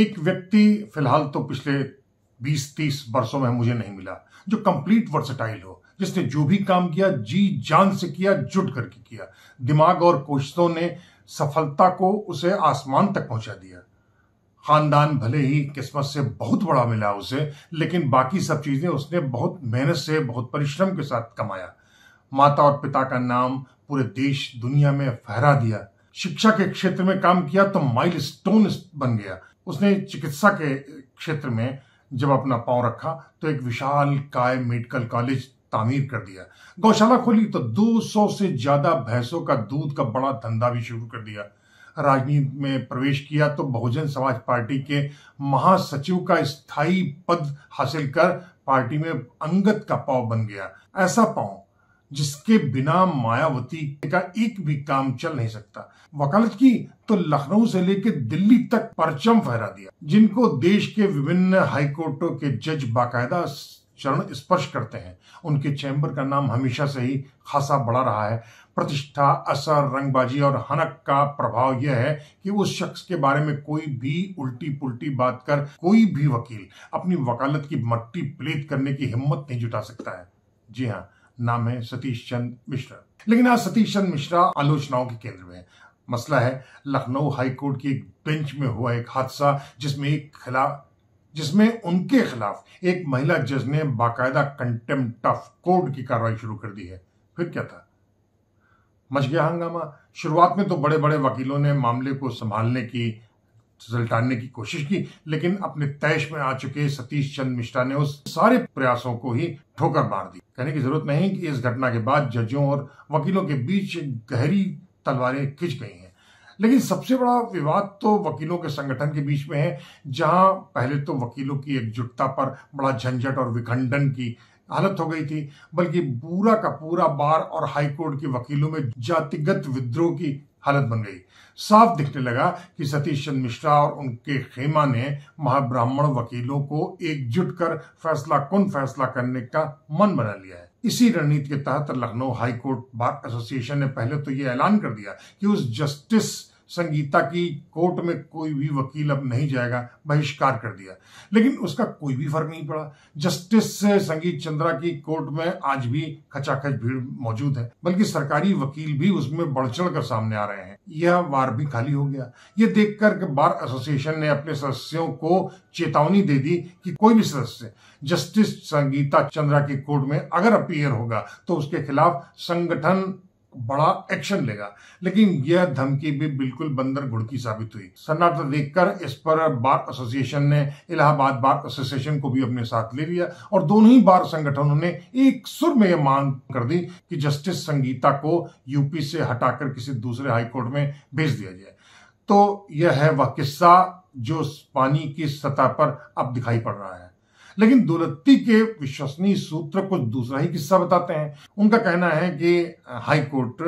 एक व्यक्ति फिलहाल तो पिछले 20-30 वर्षों में मुझे नहीं मिला जो कंप्लीट वर्सटाइल हो जिसने जो भी काम किया जी जान से किया जुट करके किया दिमाग और कोशिशों ने सफलता को उसे आसमान तक पहुंचा दिया खानदान भले ही किस्मत से बहुत बड़ा मिला उसे लेकिन बाकी सब चीजें उसने बहुत मेहनत से बहुत परिश्रम के साथ कमाया माता और पिता का नाम पूरे देश दुनिया में फहरा दिया शिक्षा के क्षेत्र में काम किया तो माइल स्टोन बन गया उसने चिकित्सा के क्षेत्र में जब अपना पांव रखा तो एक विशाल काय मेडिकल कॉलेज तामीर कर दिया गौशाला खोली तो 200 से ज्यादा भैंसों का दूध का बड़ा धंधा भी शुरू कर दिया राजनीति में प्रवेश किया तो बहुजन समाज पार्टी के महासचिव का स्थायी पद हासिल कर पार्टी में अंगत का पाव बन गया ऐसा पाव जिसके बिना मायावती का एक भी काम चल नहीं सकता वकालत की तो लखनऊ से लेकर दिल्ली तक परचम फहरा दिया जिनको देश के विभिन्न हाईकोर्टों के जज बाकायदा चरण स्पर्श करते हैं उनके चैम्बर का नाम हमेशा से ही खासा बड़ा रहा है प्रतिष्ठा असर रंगबाजी और हनक का प्रभाव यह है कि उस शख्स के बारे में कोई भी उल्टी पुल्टी बात कर कोई भी वकील अपनी वकालत की मट्टी प्लेत करने की हिम्मत नहीं जुटा सकता है जी हाँ नाम है सतीश चंद मिश्रा लेकिन आज सतीश चंद मिश्रा आलोचनाओं के केंद्र में है मसला है लखनऊ हाईकोर्ट की एक बेंच में हुआ एक हादसा जिसमें एक खिलाफ जिसमें उनके खिलाफ एक महिला जज ने बाकायदा कंटेम्प्ट ऑफ कोर्ट की कार्रवाई शुरू कर दी है फिर क्या था मच गया हंगामा शुरुआत में तो बड़े बड़े वकीलों ने मामले को संभालने की सल्टानने की कोशिश की लेकिन अपने तैश में आ चुके सतीश चंद मिश्रा ने उस सारे प्रयासों को ही ठोकर मार दी कहने की जरूरत नहीं कि इस घटना के बाद जजों और वकीलों के बीच गहरी तलवारें खिंच गई हैं लेकिन सबसे बड़ा विवाद तो वकीलों के संगठन के बीच में है जहां पहले तो वकीलों की एकजुटता पर बड़ा झंझट और विखंडन की हालत हो गई थी बल्कि पूरा का पूरा बार और हाईकोर्ट के वकीलों में जातिगत विद्रोह की हालत बन गई साफ दिखने लगा कि सतीश चंद मिश्रा और उनके खेमा ने महाब्राह्मण वकीलों को एकजुट कर फैसला कुन फैसला करने का मन बना लिया है इसी रणनीति के तहत लखनऊ हाईकोर्ट बार एसोसिएशन ने पहले तो ये ऐलान कर दिया कि उस जस्टिस संगीता की कोर्ट में कोई भी वकील अब नहीं जाएगा बहिष्कार कर दिया लेकिन उसका कोई भी फर्क नहीं पड़ा जस्टिस संगीत चंद्रा की कोर्ट में आज भी खचाखच भीड़ मौजूद है बल्कि सरकारी वकील भी उसमें बढ़ चढ़ कर सामने आ रहे हैं यह वार भी खाली हो गया ये देखकर बार एसोसिएशन ने अपने सदस्यों को चेतावनी दे दी कि कोई भी सदस्य जस्टिस संगीता चंद्रा की कोर्ट में अगर अपीयर होगा तो उसके खिलाफ संगठन बड़ा एक्शन लेगा लेकिन यह धमकी भी बिल्कुल बंदर घुड़की साबित हुई सन्नाटा देखकर इस पर बार एसोसिएशन ने इलाहाबाद बार एसोसिएशन को भी अपने साथ ले लिया और दोनों ही बार संगठनों ने एक सुर में यह मांग कर दी कि जस्टिस संगीता को यूपी से हटाकर किसी दूसरे हाईकोर्ट में भेज दिया जाए तो यह है वह किस्सा जो पानी की सतह पर अब दिखाई पड़ रहा है लेकिन दौलत्ती के विश्वसनीय सूत्र कुछ दूसरा ही किस्सा बताते हैं उनका कहना है कि हाईकोर्ट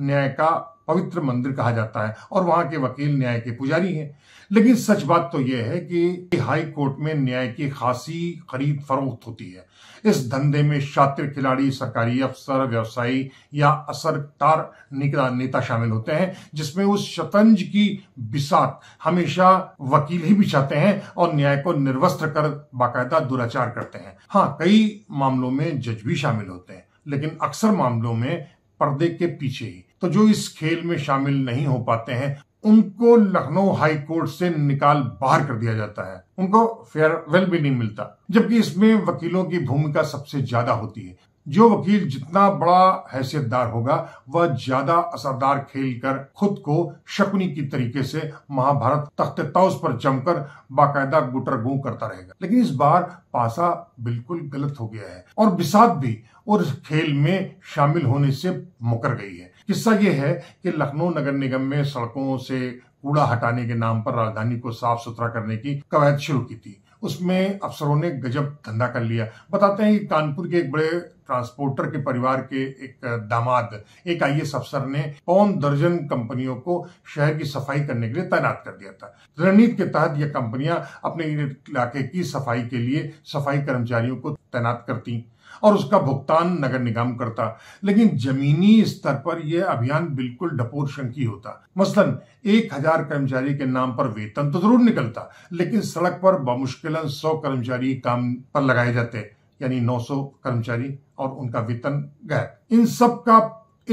न्याय का पवित्र मंदिर कहा जाता है और वहां के वकील न्याय के पुजारी हैं लेकिन सच बात तो यह है कि हाई कोर्ट में न्याय की खासी खरीद फरोख्त होती है इस धंधे में शात्र खिलाड़ी सरकारी अफसर व्यवसायी या असरकार नेता शामिल होते हैं जिसमें उस शतंज की बिसात हमेशा वकील ही बिछाते हैं और न्याय को निर्वस्त्र कर बाकायदा दुराचार करते हैं हाँ कई मामलों में जज भी शामिल होते हैं लेकिन अक्सर मामलों में पर्दे के पीछे ही तो जो इस खेल में शामिल नहीं हो पाते हैं उनको लखनऊ हाई कोर्ट से निकाल बाहर कर दिया जाता है उनको फेयरवेल भी नहीं मिलता जबकि इसमें वकीलों की भूमिका सबसे ज्यादा होती है जो वकील जितना बड़ा हैसियतदार होगा वह ज्यादा असरदार खेलकर खुद को शकुनी की तरीके से महाभारत तख्त तौस पर जमकर बाकायदा गुटर गू करता रहेगा लेकिन इस बार पासा बिल्कुल गलत हो गया है और बिसात भी उस खेल में शामिल होने से मुकर गई है किस्सा यह है कि लखनऊ नगर निगम में सड़कों से कूड़ा हटाने के नाम पर राजधानी को साफ सुथरा करने की कवायद शुरू की थी उसमें अफसरों ने गजब धंधा कर लिया बताते हैं कि कानपुर के एक बड़े ट्रांसपोर्टर के परिवार के एक दामाद एक आई अफसर ने पौन दर्जन कंपनियों को शहर की सफाई करने के लिए तैनात कर दिया था रणनीति के तहत यह कंपनियां अपने इलाके की सफाई के लिए सफाई कर्मचारियों को तैनात करती और उसका भुगतान नगर निगम करता लेकिन जमीनी स्तर पर यह अभियान बिल्कुल डपोर शंकी होता मसलन एक हजार कर्मचारी के नाम पर वेतन तो जरूर निकलता लेकिन सड़क पर बमुश्किल सौ कर्मचारी काम पर लगाए जाते यानी 900 कर्मचारी और उनका वेतन गायब इन सब का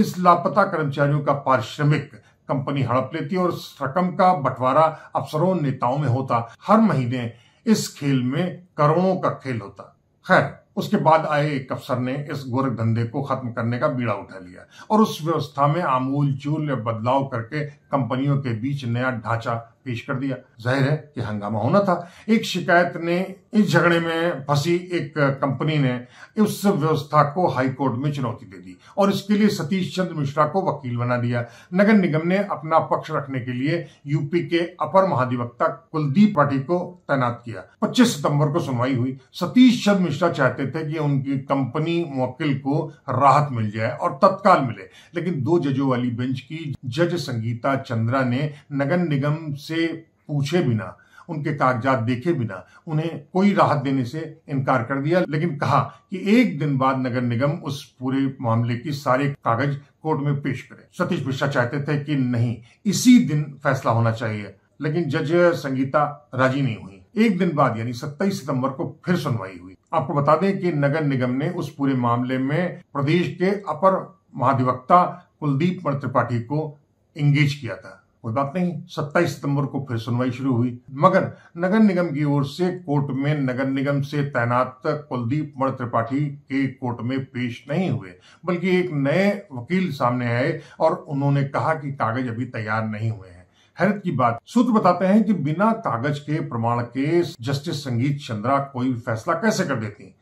इस लापता कर्मचारियों का पारिश्रमिक कंपनी हड़प लेती और रकम का बंटवारा अफसरों नेताओं में होता हर महीने इस खेल में करोड़ों का खेल होता खैर उसके बाद आए एक अफसर ने इस गोरख धंधे को खत्म करने का बीड़ा उठा लिया और उस व्यवस्था में आमूल चूल बदलाव करके कंपनियों के बीच नया ढांचा पेश कर दिया जाहिर है कि हंगामा होना था एक शिकायत ने इस झगड़े में फंसी एक कंपनी ने उस व्यवस्था को हाईकोर्ट में चुनौती दे दी और इसके लिए सतीश चंद्र मिश्रा को वकील बना दिया नगर निगम ने अपना पक्ष रखने के लिए यूपी के अपर महाधिवक्ता कुलदीप पाठी को तैनात किया 25 सितंबर को सुनवाई हुई सतीश चंद्र मिश्रा चाहते थे कि उनकी कंपनी वकील को राहत मिल जाए और तत्काल मिले लेकिन दो जजों वाली बेंच की जज संगीता चंद्रा ने नगर निगम से पूछे बिना उनके कागजात देखे बिना उन्हें कोई राहत देने से इनकार कर दिया लेकिन कहा कि एक दिन बाद नगर निगम उस पूरे मामले की सारे कागज कोर्ट में पेश करे सतीश मिश्रा चाहते थे कि नहीं इसी दिन फैसला होना चाहिए लेकिन जज संगीता राजी नहीं हुई एक दिन बाद यानी 27 सितंबर को फिर सुनवाई हुई आपको बता दें कि नगर निगम ने उस पूरे मामले में प्रदेश के अपर महाधिवक्ता कुलदीप त्रिपाठी को इंगेज किया था कोई बात नहीं 27 सितंबर को फिर सुनवाई शुरू हुई मगर नगर निगम की ओर से कोर्ट में नगर निगम से तैनात कुलदीप मण त्रिपाठी के कोर्ट में पेश नहीं हुए बल्कि एक नए वकील सामने आए और उन्होंने कहा कि कागज अभी तैयार नहीं हुए हैं हैरत की बात सूत्र बताते हैं कि बिना कागज के प्रमाण के जस्टिस संगीत चंद्रा कोई फैसला कैसे कर देती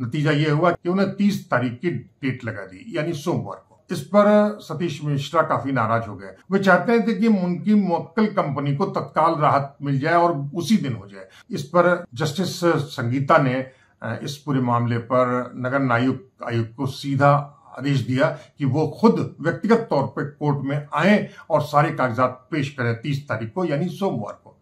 नतीजा यह हुआ कि उन्हें तीस तारीख की डेट लगा दी यानी सोमवार इस पर सतीश मिश्रा काफी नाराज हो गए वे चाहते थे कि उनकी मुक्तल कंपनी को तत्काल राहत मिल जाए और उसी दिन हो जाए इस पर जस्टिस संगीता ने इस पूरे मामले पर नगर नायुक्त आयुक्त को सीधा आदेश दिया कि वो खुद व्यक्तिगत तौर पर कोर्ट में आए और सारे कागजात पेश करें तीस तारीख को यानी सोमवार को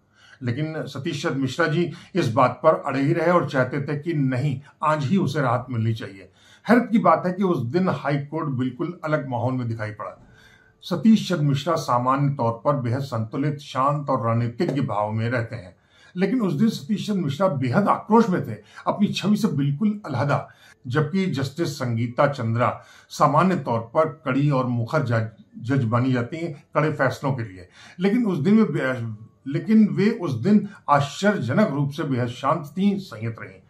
लेकिन सतीश मिश्रा जी इस बात पर अड़े ही रहे और चाहते थे कि नहीं आज ही उसे राहत मिलनी चाहिए हैरत की बात है कि उस दिन हाईकोर्ट बिल्कुल अलग माहौल में दिखाई पड़ा सतीश चंद्र मिश्रा सामान्य तौर पर बेहद संतुलित शांत और रणनीतिज्ञ भाव में रहते हैं लेकिन उस दिन सतीश चंद्र मिश्रा बेहद आक्रोश में थे अपनी छवि से बिल्कुल अलहदा जबकि जस्टिस संगीता चंद्रा सामान्य तौर पर कड़ी और मुखर जज बनी जाती हैं कड़े फैसलों के लिए लेकिन उस दिन में लेकिन वे उस दिन आश्चर्यजनक रूप से बेहद शांत थी संयत रहीं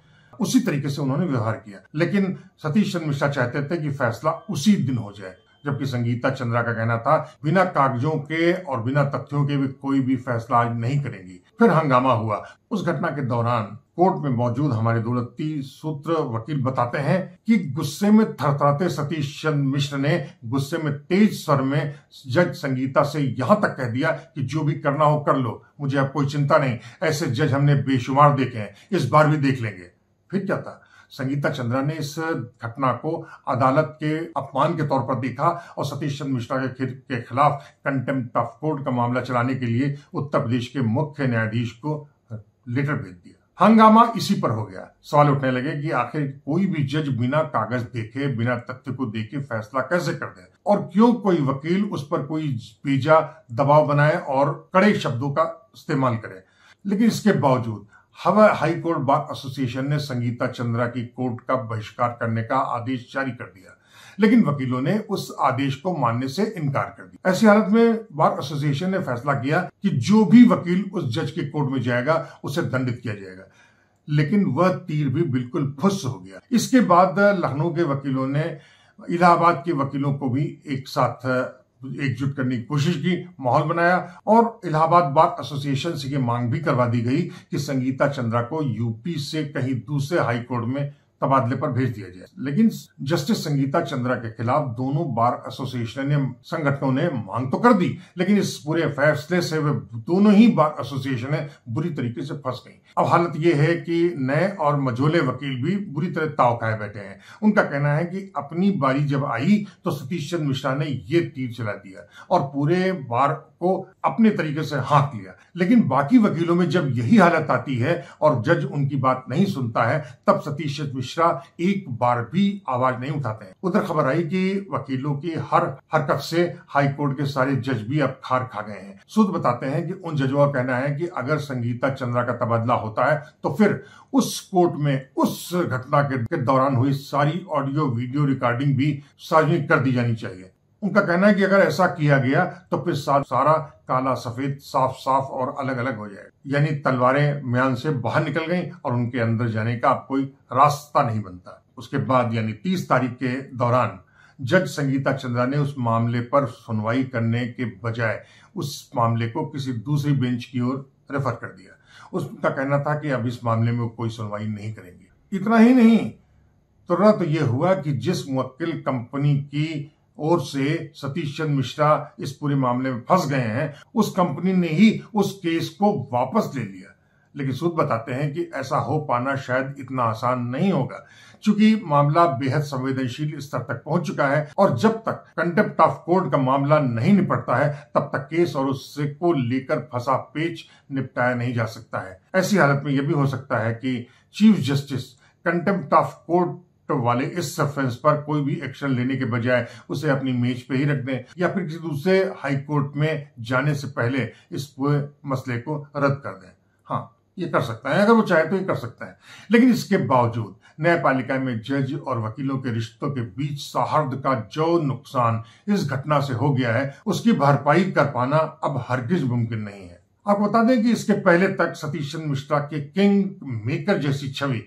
उसी तरीके से उन्होंने व्यवहार किया लेकिन सतीश चंद्र मिश्रा चाहते थे कि फैसला उसी दिन हो जाए जबकि संगीता चंद्रा का कहना था बिना कागजों के और बिना तथ्यों के भी कोई भी फैसला आज नहीं करेंगी फिर हंगामा हुआ उस घटना के दौरान कोर्ट में मौजूद हमारे दौलती सूत्र वकील बताते हैं कि गुस्से में थरथराते सतीश चंद्र मिश्र ने गुस्से में तेज स्वर में जज संगीता से यहां तक कह दिया कि जो भी करना हो कर लो मुझे अब कोई चिंता नहीं ऐसे जज हमने बेशुमार देखे हैं इस बार भी देख लेंगे फिर क्या था संगीता चंद्रा ने इस घटना को अदालत के अपमान के तौर पर देखा और सतीश चंद्र मिश्रा के, के खिलाफ कंटेम्प्ट ऑफ कोर्ट का मामला चलाने के लिए उत्तर प्रदेश के मुख्य न्यायाधीश को लेटर भेज दिया हंगामा इसी पर हो गया सवाल उठने लगे कि आखिर कोई भी जज बिना कागज देखे बिना तथ्य को देखे फैसला कैसे कर दे और क्यों कोई वकील उस पर कोई बेजा दबाव बनाए और कड़े शब्दों का इस्तेमाल करे लेकिन इसके बावजूद हवा हाई कोर्ट बार एसोसिएशन ने संगीता चंद्रा की कोर्ट का बहिष्कार करने का आदेश जारी कर दिया लेकिन वकीलों ने उस आदेश को मानने से इनकार कर दिया ऐसी हालत में बार एसोसिएशन ने फैसला किया कि जो भी वकील उस जज के कोर्ट में जाएगा उसे दंडित किया जाएगा लेकिन वह तीर भी बिल्कुल फुस हो गया इसके बाद लखनऊ के वकीलों ने इलाहाबाद के वकीलों को भी एक साथ एकजुट करने की कोशिश की माहौल बनाया और इलाहाबाद बार एसोसिएशन से ये मांग भी करवा दी गई कि संगीता चंद्रा को यूपी से कहीं दूसरे हाईकोर्ट में तबादले पर भेज दिया जाए लेकिन जस्टिस संगीता चंद्रा के खिलाफ दोनों बार एसोसिएशन ने संगठनों ने मांग तो कर दी लेकिन इस पूरे फैसले से वे दोनों ही बार एसोसिएशन बुरी तरीके से फंस गई अब हालत यह है कि नए और मझोले वकील भी बुरी तरह ताव खाए बैठे हैं उनका कहना है कि अपनी बारी जब आई तो सतीश चंद्र मिश्रा ने ये तीर चला दिया और पूरे बार को अपने तरीके से हाँक लिया लेकिन बाकी वकीलों में जब यही हालत आती है और जज उनकी बात नहीं सुनता है तब सतीश मिश्रा एक बार भी आवाज नहीं उठाते हैं उधर खबर आई कि वकीलों की हर हरकत से हाई कोर्ट के सारे जज भी अब खार खा गए हैं सूद बताते हैं कि उन जजों का कहना है कि अगर संगीता चंद्रा का तबादला होता है तो फिर उस कोर्ट में उस घटना के दौरान हुई सारी ऑडियो वीडियो रिकॉर्डिंग भी सार्वजनिक कर दी जानी चाहिए उनका कहना है कि अगर ऐसा किया गया तो फिर सारा काला सफेद साफ साफ और अलग अलग हो जाएगा यानी तलवारें म्यान से बाहर निकल गई और उनके अंदर जाने का अब कोई रास्ता नहीं बनता उसके बाद यानी तीस तारीख के दौरान जज संगीता चंद्रा ने उस मामले पर सुनवाई करने के बजाय उस मामले को किसी दूसरी बेंच की ओर रेफर कर दिया उसका कहना था कि अब इस मामले में वो कोई सुनवाई नहीं करेंगे इतना ही नहीं तुरंत तो यह हुआ कि जिस मुक्किल कंपनी की ओर से सतीश चंद मिश्रा इस पूरे मामले में फंस गए हैं उस कंपनी ने ही उस केस को वापस ले लिया लेकिन सूद बताते हैं कि ऐसा हो पाना शायद इतना आसान नहीं होगा क्योंकि मामला बेहद संवेदनशील स्तर तक पहुंच चुका है और जब तक कंटेम्प्ट ऑफ कोर्ट का मामला नहीं निपटता है तब तक केस और उससे को लेकर फंसा पेच निपटाया नहीं जा सकता है ऐसी हालत में यह भी हो सकता है कि chief justice contempt of court वाले इस सफेंस पर कोई भी एक्शन लेने के बजाय उसे अपनी मेज पे ही रख दें या फिर किसी दूसरे हाई कोर्ट में जाने से पहले इस पूरे मसले को रद्द कर दें हाँ ये कर सकता है अगर वो चाहे तो ये कर सकता है लेकिन इसके बावजूद न्यायपालिका में जज और वकीलों के रिश्तों के बीच सौहार्द का जो नुकसान इस घटना से हो गया है उसकी भरपाई कर पाना अब हरगिज मुमकिन नहीं है आपको बता दें कि इसके पहले तक सतीश चंद्र मिश्रा के किंग मेकर जैसी छवि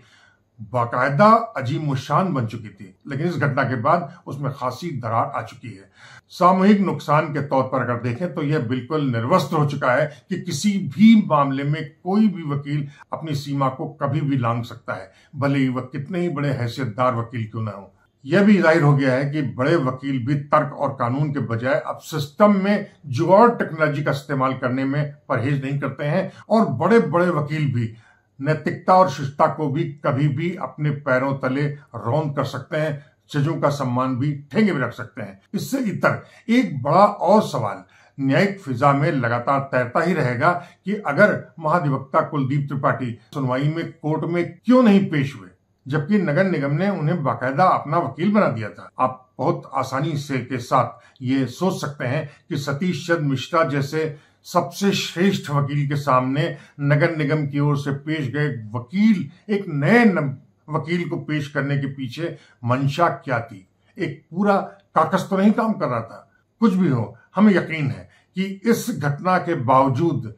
बाकायदा अजीम मुशान बन चुकी थी लेकिन इस घटना के बाद उसमें खासी दरार आ चुकी है सामूहिक नुकसान के तौर पर अगर देखें तो यह बिल्कुल निर्वस्त्र हो चुका है कि किसी भी मामले में कोई भी वकील अपनी सीमा को कभी भी लांग सकता है भले ही वह कितने ही बड़े हैसियतदार वकील क्यों ना हो यह भी जाहिर हो गया है कि बड़े वकील भी तर्क और कानून के बजाय अब सिस्टम में जुगाड़ टेक्नोलॉजी का इस्तेमाल करने में परहेज नहीं करते हैं और बड़े बड़े वकील भी नैतिकता और शिष्टता को भी कभी भी अपने पैरों तले रौन कर सकते हैं जजों का सम्मान भी ठेंगे भी रख सकते हैं इससे इतर एक बड़ा और सवाल न्यायिक फिजा में लगातार तैरता ही रहेगा कि अगर महाधिवक्ता कुलदीप त्रिपाठी सुनवाई में कोर्ट में क्यों नहीं पेश हुए जबकि नगर निगम ने उन्हें बाकायदा अपना वकील बना दिया था आप बहुत आसानी से के साथ ये सोच सकते हैं कि सतीश चंद मिश्रा जैसे सबसे श्रेष्ठ वकील के सामने नगर निगम की ओर से पेश गए वकील एक नए वकील को पेश करने के पीछे मंशा क्या थी एक पूरा काकस तो नहीं काम कर रहा था कुछ भी हो हमें यकीन है कि इस घटना के बावजूद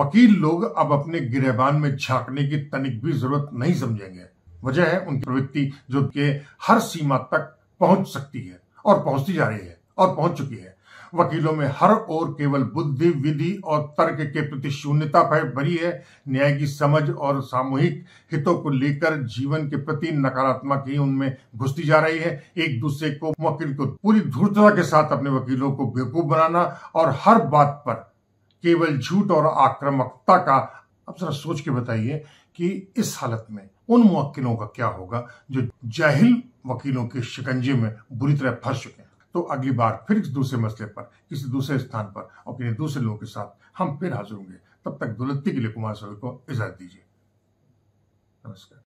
वकील लोग अब अपने गिरेबान में झांकने की तनिक भी जरूरत नहीं समझेंगे वजह है उनकी प्रवृत्ति जो के हर सीमा तक पहुंच सकती है और पहुंचती जा रही है और पहुंच चुकी है वकीलों में हर ओर केवल बुद्धि विधि और तर्क के प्रति शून्यता भरी है न्याय की समझ और सामूहिक हितों को लेकर जीवन के प्रति नकारात्मक ही उनमें घुसती जा रही है एक दूसरे को वकील को पूरी ध्रुवता के साथ अपने वकीलों को बेवकूफ बनाना और हर बात पर केवल झूठ और आक्रामकता का अब जरा सोच के बताइए कि इस हालत में उन मुक्किलों का क्या होगा जो जाहिल वकीलों के शिकंजे में बुरी तरह फंस चुके हैं तो अगली बार फिर दूसरे मसले पर किसी दूसरे स्थान पर और किसी दूसरे लोगों के साथ हम फिर हाजिर होंगे तब तक दुलत्ती के लिए कुमार सभी को इजाजत दीजिए नमस्कार